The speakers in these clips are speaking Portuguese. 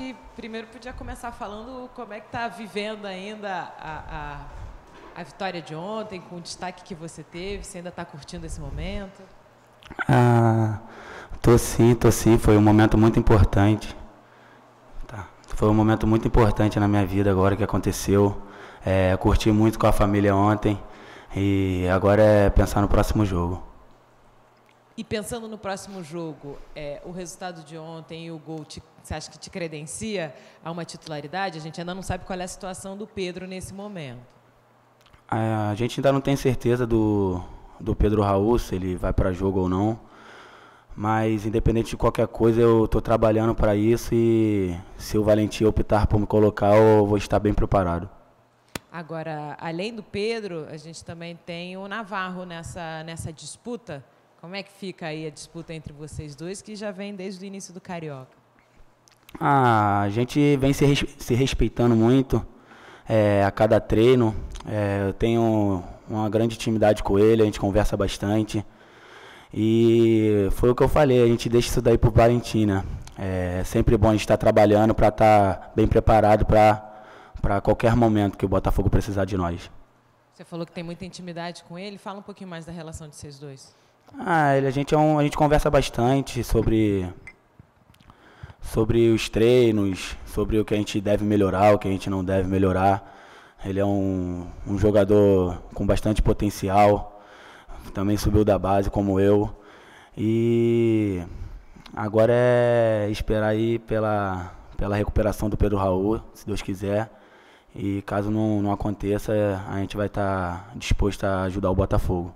que primeiro podia começar falando como é que está vivendo ainda a, a, a, vitória de ontem, com o destaque que você teve, se ainda está curtindo esse momento. Ah, tô sim, tô sim, foi um momento muito importante. Tá. Foi um momento muito importante na minha vida agora que aconteceu. É, curti muito com a família ontem e agora é pensar no próximo jogo. E pensando no próximo jogo, é, o resultado de ontem e o gol, te, você acha que te credencia a uma titularidade? A gente ainda não sabe qual é a situação do Pedro nesse momento. A gente ainda não tem certeza do, do Pedro Raul, se ele vai para jogo ou não. Mas, independente de qualquer coisa, eu estou trabalhando para isso e se o Valentim optar por me colocar, eu vou estar bem preparado. Agora, além do Pedro, a gente também tem o Navarro nessa, nessa disputa. Como é que fica aí a disputa entre vocês dois, que já vem desde o início do Carioca? Ah, a gente vem se, res se respeitando muito é, a cada treino. É, eu tenho uma grande intimidade com ele, a gente conversa bastante. E foi o que eu falei, a gente deixa isso daí para Valentina. É, é sempre bom a gente estar tá trabalhando para estar tá bem preparado para qualquer momento que o Botafogo precisar de nós. Você falou que tem muita intimidade com ele. Fala um pouquinho mais da relação de vocês dois. Ah, ele, a, gente é um, a gente conversa bastante sobre, sobre os treinos, sobre o que a gente deve melhorar, o que a gente não deve melhorar. Ele é um, um jogador com bastante potencial, também subiu da base como eu. E agora é esperar aí pela, pela recuperação do Pedro Raul, se Deus quiser. E caso não, não aconteça, a gente vai estar tá disposto a ajudar o Botafogo.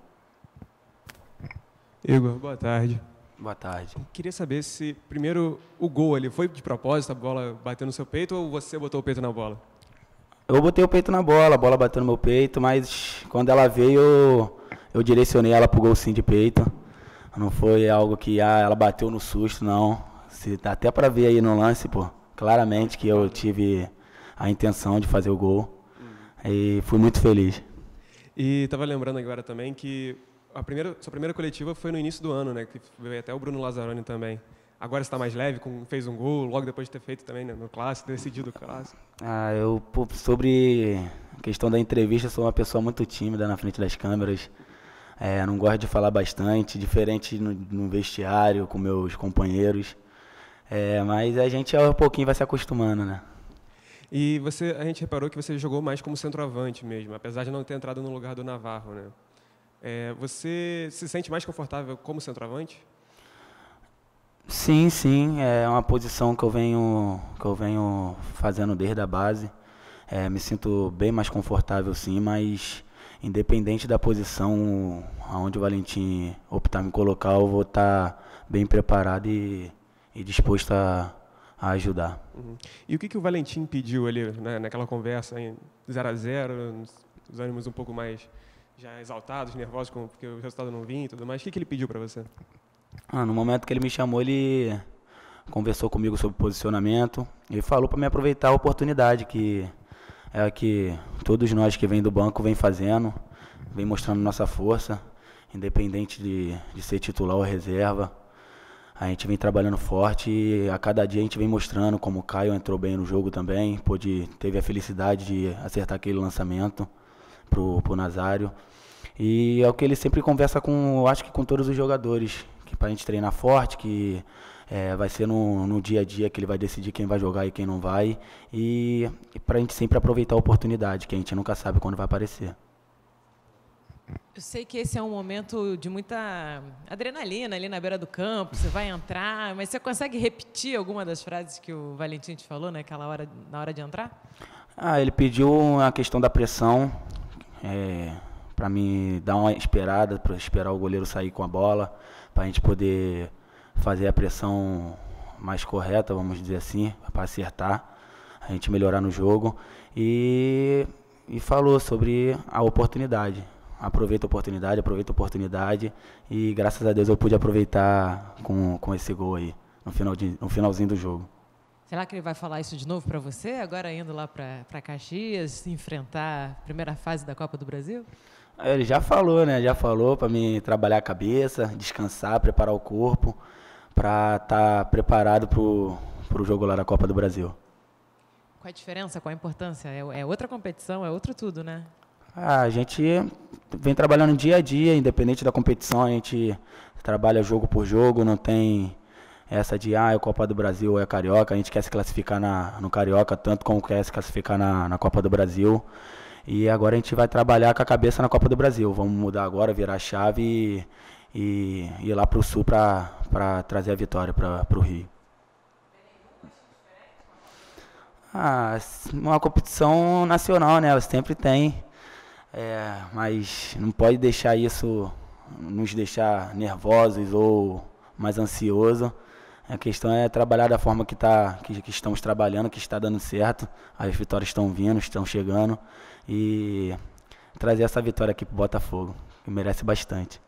Igor, boa tarde. Boa tarde. Queria saber se, primeiro, o gol ali foi de propósito, a bola bateu no seu peito ou você botou o peito na bola? Eu botei o peito na bola, a bola bateu no meu peito, mas quando ela veio, eu, direcionei ela pro gol sim de peito. Não foi algo que ah, ela bateu no susto, não. Se, até para ver aí no lance, pô, claramente que eu tive a intenção de fazer o gol. Hum. E fui muito feliz. E tava lembrando agora também que a primeira, sua primeira coletiva foi no início do ano, né? Que veio até o Bruno Lazzaroni também. Agora está mais leve, com, fez um gol logo depois de ter feito também né, no clássico, decidido o clássico. Ah, eu sobre a questão da entrevista, sou uma pessoa muito tímida na frente das câmeras. É, não gosto de falar bastante, diferente no, no vestiário com meus companheiros. É, mas a gente um pouquinho vai se acostumando, né? E você, a gente reparou que você jogou mais como centroavante mesmo, apesar de não ter entrado no lugar do Navarro, né? É, você se sente mais confortável como centroavante? Sim, sim, é uma posição que eu venho que eu venho fazendo desde a base. É, me sinto bem mais confortável sim, mas independente da posição aonde o Valentim optar me colocar, eu vou estar tá bem preparado e, e disposto a, a ajudar. Uhum. E o que, que o Valentim pediu ali né, naquela conversa em 0 a 0 os ânimos um pouco mais já exaltados, nervosos, porque o resultado não vinha e tudo mais. O que, que ele pediu para você? Ah, no momento que ele me chamou, ele conversou comigo sobre posicionamento e falou para me aproveitar a oportunidade que é a que todos nós que vem do banco vem fazendo, vem mostrando nossa força, independente de, de ser titular ou reserva. A gente vem trabalhando forte e a cada dia a gente vem mostrando como o Caio entrou bem no jogo também, pôde, teve a felicidade de acertar aquele lançamento pro, pro Nazário. E é o que ele sempre conversa com, eu acho que com todos os jogadores, que pra gente treinar forte, que é, vai ser no, no, dia a dia que ele vai decidir quem vai jogar e quem não vai. E, e pra gente sempre aproveitar a oportunidade, que a gente nunca sabe quando vai aparecer. Eu sei que esse é um momento de muita adrenalina ali na beira do campo, você vai entrar, mas você consegue repetir alguma das frases que o Valentim te falou naquela né, hora, na hora de entrar? Ah, ele pediu a questão da pressão, é, para me dar uma esperada, para esperar o goleiro sair com a bola, para a gente poder fazer a pressão mais correta, vamos dizer assim, para acertar, a gente melhorar no jogo. E, e falou sobre a oportunidade. Aproveita a oportunidade, aproveita a oportunidade. E graças a Deus eu pude aproveitar com, com esse gol aí, no, final de, no finalzinho do jogo. Será que ele vai falar isso de novo para você, agora indo lá para Caxias, enfrentar a primeira fase da Copa do Brasil? Ah, ele já falou, né? Já falou para mim trabalhar a cabeça, descansar, preparar o corpo, para estar tá preparado para o jogo lá da Copa do Brasil. Qual a diferença? Qual a importância? É, é outra competição, é outro tudo, né? Ah, a gente vem trabalhando dia a dia, independente da competição, a gente trabalha jogo por jogo, não tem essa de ah, é Copa do Brasil ou é Carioca, a gente quer se classificar na, no Carioca, tanto como quer se classificar na, na Copa do Brasil. E agora a gente vai trabalhar com a cabeça na Copa do Brasil. Vamos mudar agora, virar a chave e, e ir lá para o Sul para trazer a vitória para o Rio. Ah, uma competição nacional, né? Sempre tem. É, mas não pode deixar isso nos deixar nervosos ou mais ansioso. A questão é trabalhar da forma que, tá, que, que estamos trabalhando, que está dando certo. As vitórias estão vindo, estão chegando. E trazer essa vitória aqui para o Botafogo, que merece bastante.